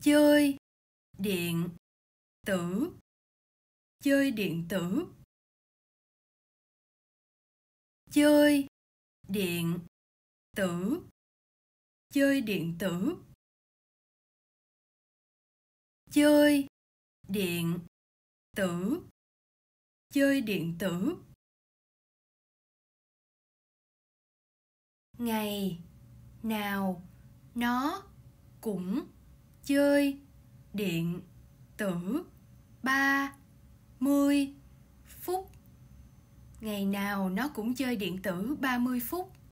chơi điện tử chơi điện tử chơi điện tử chơi điện tử chơi điện tử chơi điện tử ngày nào nó cũng chơi điện tử ba mươi phút ngày nào nó cũng chơi điện tử ba mươi phút